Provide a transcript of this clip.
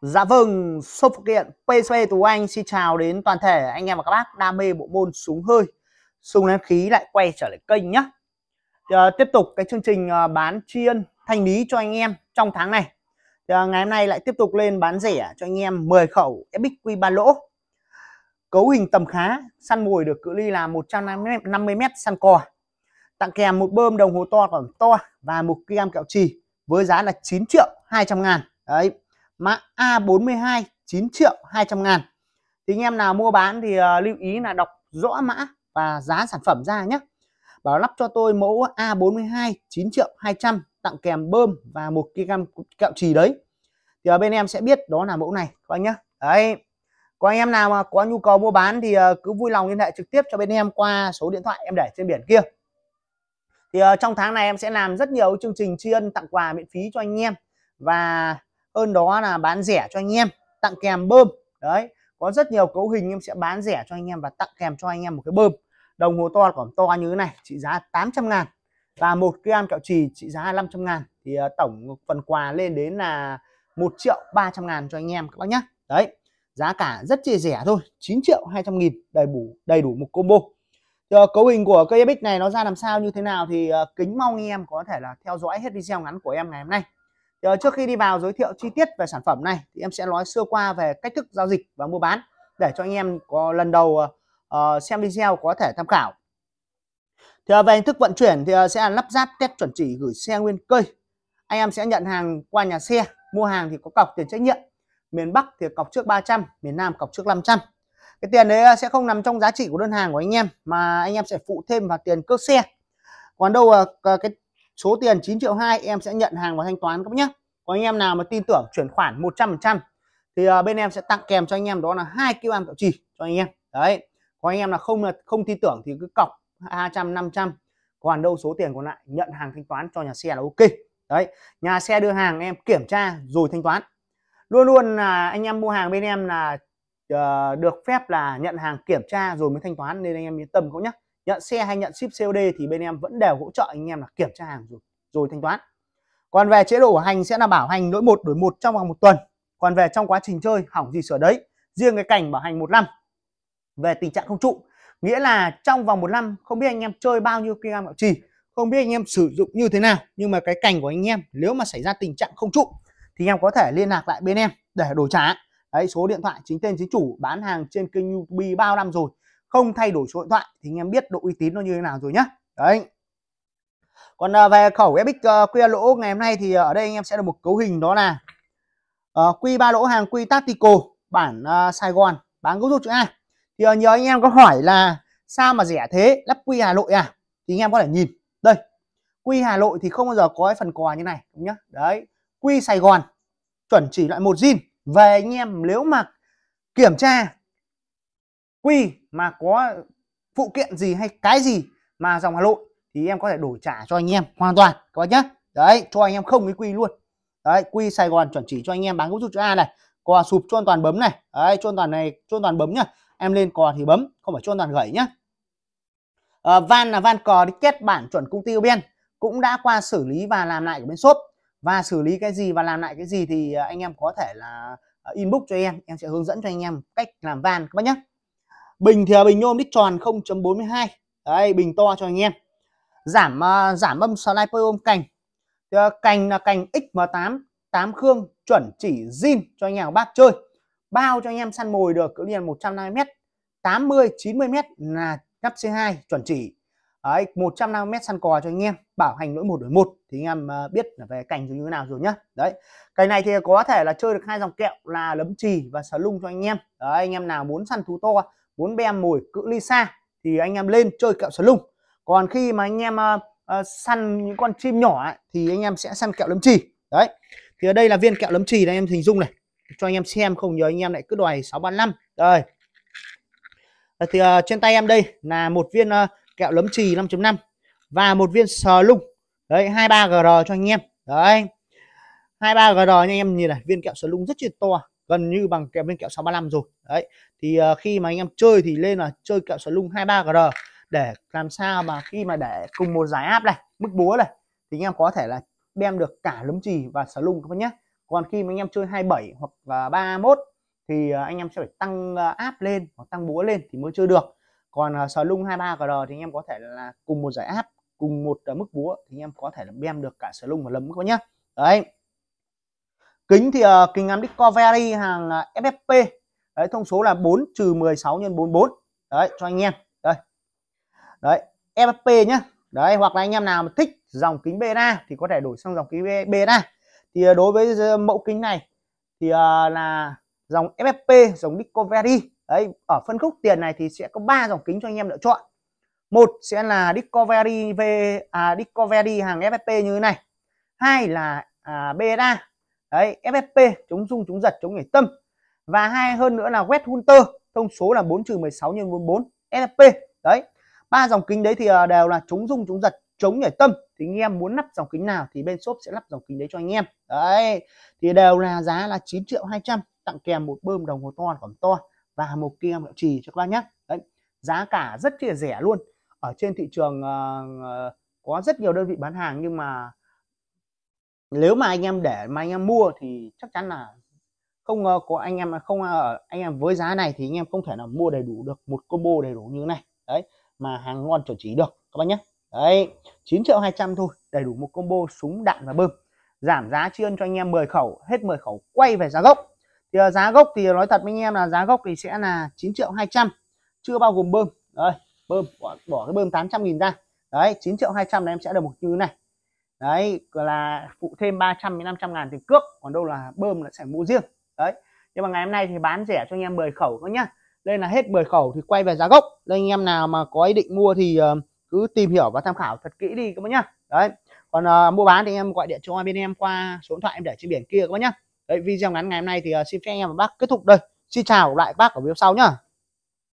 Dạ vâng, sâu phụ kiện PSV Tú Anh xin chào đến toàn thể anh em và các bác đam mê bộ môn súng hơi Súng nén khí lại quay trở lại kênh nhé à, ờ, Tiếp tục cái chương trình ờ, bán tri ân thanh lý cho anh em trong tháng này à, Ngày hôm nay lại tiếp tục lên bán rẻ cho anh em 10 khẩu FXQ 3 lỗ Cấu hình tầm khá, săn mồi được cự ly là 150m săn cò Tặng kèm một bơm đồng hồ to còn to và một kg kẹo trì với giá là 9 triệu 200 ngàn Đấy mã A42 9 triệu 200 ngàn thì anh em nào mua bán thì uh, lưu ý là đọc rõ mã và giá sản phẩm ra nhé bảo lắp cho tôi mẫu A42 9 triệu 200 tặng kèm bơm và 1 kg kẹo trì đấy thì ở bên em sẽ biết đó là mẫu này các anh nhé đấy có anh em nào mà có nhu cầu mua bán thì ờ, cứ vui lòng liên hệ trực tiếp cho bên em qua số điện thoại em để trên biển kia thì ờ, trong tháng này em sẽ làm rất nhiều chương trình tri ân tặng quà miễn phí cho anh em và hơn đó là bán rẻ cho anh em tặng kèm bơm đấy có rất nhiều cấu hình em sẽ bán rẻ cho anh em và tặng kèm cho anh em một cái bơm đồng hồ to còn to như thế này trị giá 800 ngàn và một kg kẹo trì trị giá 500 ngàn thì ờ, tổng phần quà lên đến là 1 triệu 300 ngàn cho anh em các bác nhé đấy giá cả rất chia rẻ thôi 9 triệu 200 nghìn đầy đủ đầy đủ một combo thì, ờ, cấu hình của cây epic này nó ra làm sao như thế nào thì ờ, kính mong anh em có thể là theo dõi hết video ngắn của em ngày hôm nay Ờ, trước khi đi vào giới thiệu chi tiết về sản phẩm này thì em sẽ nói sơ qua về cách thức giao dịch và mua bán để cho anh em có lần đầu uh, xem video có thể tham khảo. Thì ờ, về hình thức vận chuyển thì sẽ là lắp ráp test chuẩn chỉ gửi xe nguyên cây. Anh em sẽ nhận hàng qua nhà xe, mua hàng thì có cọc tiền trách nhiệm. Miền Bắc thì cọc trước 300, miền Nam cọc trước 500. Cái tiền đấy sẽ không nằm trong giá trị của đơn hàng của anh em mà anh em sẽ phụ thêm vào tiền cước xe. Còn đâu cái số tiền 9 triệu 2 em sẽ nhận hàng và thanh toán các bác nhé có anh em nào mà tin tưởng chuyển khoản 100% thì à, bên em sẽ tặng kèm cho anh em đó là hai kêu ăn kẹo trì cho anh em đấy có anh em là không là không tin tưởng thì cứ cọc 200 500 còn đâu số tiền còn lại nhận hàng thanh toán cho nhà xe là ok đấy nhà xe đưa hàng em kiểm tra rồi thanh toán luôn luôn là anh em mua hàng bên em là ờ, được phép là nhận hàng kiểm tra rồi mới thanh toán nên anh em yên tâm không nhé nhận xe hay nhận ship COD thì bên em vẫn đều hỗ trợ anh em là kiểm tra hàng rồi, rồi thanh toán còn về chế độ của hành sẽ là bảo hành lỗi một đổi một trong vòng một tuần còn về trong quá trình chơi hỏng gì sửa đấy riêng cái cảnh bảo hành một năm về tình trạng không trụ nghĩa là trong vòng một năm không biết anh em chơi bao nhiêu kg gạo trì không biết anh em sử dụng như thế nào nhưng mà cái cảnh của anh em nếu mà xảy ra tình trạng không trụ thì em có thể liên lạc lại bên em để đổi trả đấy số điện thoại chính tên chính chủ bán hàng trên kênh YouTube bao năm rồi không thay đổi số điện thoại thì anh em biết độ uy tín nó như thế nào rồi nhá đấy còn à, về khẩu epic ờ, quy lỗ ngày hôm nay thì ờ, ở đây anh em sẽ được một cấu hình đó là ờ, Q3 lỗ hàng Q Tactical bản Sài Gòn bán cấu rút chữ A thì nhớ anh em có hỏi là sao mà rẻ thế lắp quy Hà Nội à thì anh em có thể nhìn đây quy Hà Nội thì không bao giờ có cái phần quà như này nhá đấy quy Sài Gòn chuẩn chỉ loại một zin về anh em nếu mà kiểm tra quy mà có phụ kiện gì hay cái gì mà dòng Hà Nội thì em có thể đổi trả cho anh em hoàn toàn các bác nhá đấy cho anh em không cái quy luôn đấy quy Sài Gòn chuẩn chỉ cho anh em bán gốc rút chữ A này cò sụp cho an toàn bấm này đấy cho an toàn này cho an toàn bấm nhá em lên cò thì bấm không phải cho an toàn gửi nhá à, van là van cò đi kết bản chuẩn công ty bên cũng đã qua xử lý và làm lại của bên shop và xử lý cái gì và làm lại cái gì thì ờ, anh em có thể là ờ, inbox cho em em sẽ hướng dẫn cho anh em cách làm van các bác nhé bình thì là bình nhôm đít tròn 0.42 đấy bình to cho anh em giảm uh, giảm âm sniper ôm cành thì, uh, cành là cành XM8 8 khương chuẩn chỉ zin cho anh em bác chơi bao cho anh em săn mồi được cự ly là 150 m 80 90 m là nắp C2 chuẩn chỉ Đấy, 150m săn cò cho anh em bảo hành lỗi một đổi một thì anh em à, biết là về cành như thế nào rồi nhá đấy cái này thì có thể là chơi được hai dòng kẹo là lấm trì và sờ lung cho anh em đấy, anh em nào muốn săn thú to muốn be mồi cự ly xa thì anh em lên chơi kẹo sờ lung còn khi mà anh em uh, uh, săn những con chim nhỏ ấy, thì anh em sẽ săn kẹo lấm trì đấy thì ở đây là viên kẹo lấm trì này em hình dung này cho anh em xem không nhớ anh em lại cứ đòi 635 rồi ờ, thì uh, trên tay em đây là một viên uh, kẹo lấm trì 5.5 và một viên sờ lung đấy 23 gr cho anh em đấy 23 gr anh em nhìn này viên kẹo sờ lung rất là to gần như bằng kèo bên kẹo 635 rồi đấy thì uh, khi mà anh em chơi thì lên là chơi kẹo sở lung 23 gr để làm sao mà khi mà để cùng một giải áp này mức búa này thì anh em có thể là đem được cả lấm trì và sở lung các bạn nhé còn khi mà anh em chơi 27 hoặc uh, 31 thì uh, anh em sẽ phải tăng uh, ờ, áp lên hoặc tăng búa lên thì mới chơi được còn uh, sở lung 23 gr thì anh em có thể là cùng một giải áp cùng một uh, mức búa thì anh em có thể là đem được cả sở lung và lấm các bạn nhé đấy kính thì uh, kính ngắm Discovery hàng uh, ờ, FFP đấy thông số là 4 trừ 16 nhân 44 đấy cho anh em đây đấy FFP nhá đấy hoặc là anh em nào mà thích dòng kính beta thì có thể đổi sang dòng kính beta thì uh, đối với uh, mẫu kính này thì uh, là dòng FFP dòng Discovery đấy ở phân khúc tiền này thì sẽ có 3 dòng kính cho anh em lựa chọn một sẽ là Discovery v à, Discovery hàng FFP như thế này hai là à, beta đấy FFP chống rung chống giật chống nhảy tâm và hai hơn nữa là wet hunter thông số là 4 trừ 16 nhân 44 FFP đấy ba dòng kính đấy thì à, đều là chống rung chống giật chống nhảy tâm thì anh em muốn lắp dòng kính nào thì bên shop sẽ lắp dòng kính đấy cho anh em đấy thì đều là giá là 9 triệu 200 tặng kèm một bơm đồng hồ to còn to và một kia mẹo trì cho các bác nhé đấy giá cả rất là rẻ luôn ở trên thị trường uh, có rất nhiều đơn vị bán hàng nhưng mà nếu mà anh em để mà anh em mua thì chắc chắn là không có anh em không ở à, anh em với giá này thì anh em không thể nào mua đầy đủ được một combo đầy đủ như thế này đấy mà hàng ngon chuẩn chỉ được các bác nhé đấy 9 triệu 200 thôi đầy đủ một combo súng đạn và bơm giảm giá chuyên cho anh em 10 khẩu hết 10 khẩu quay về giá gốc thì à, giá gốc thì nói thật với anh em là giá gốc thì sẽ là 9 triệu 200 chưa bao gồm bơm đấy bơm bỏ, bỏ cái bơm 800 nghìn ra đấy 9 triệu 200 là em sẽ được một như thế này đấy là phụ thêm 300 đến 500 ngàn tiền cước còn đâu là bơm là sẽ mua riêng đấy nhưng mà ngày hôm nay thì bán rẻ cho anh em 10 khẩu thôi nhá đây là hết 10 khẩu thì quay về giá gốc đây anh em nào mà có ý định mua thì ờ, cứ tìm hiểu và tham khảo thật kỹ đi các bác nhá đấy còn uh, mua bán thì anh em gọi điện cho bên em qua số điện thoại em để trên biển kia các bạn nhá đấy video ngắn ngày hôm nay thì uh, xin phép anh em và bác kết thúc đây xin chào lại bác ở video sau nhá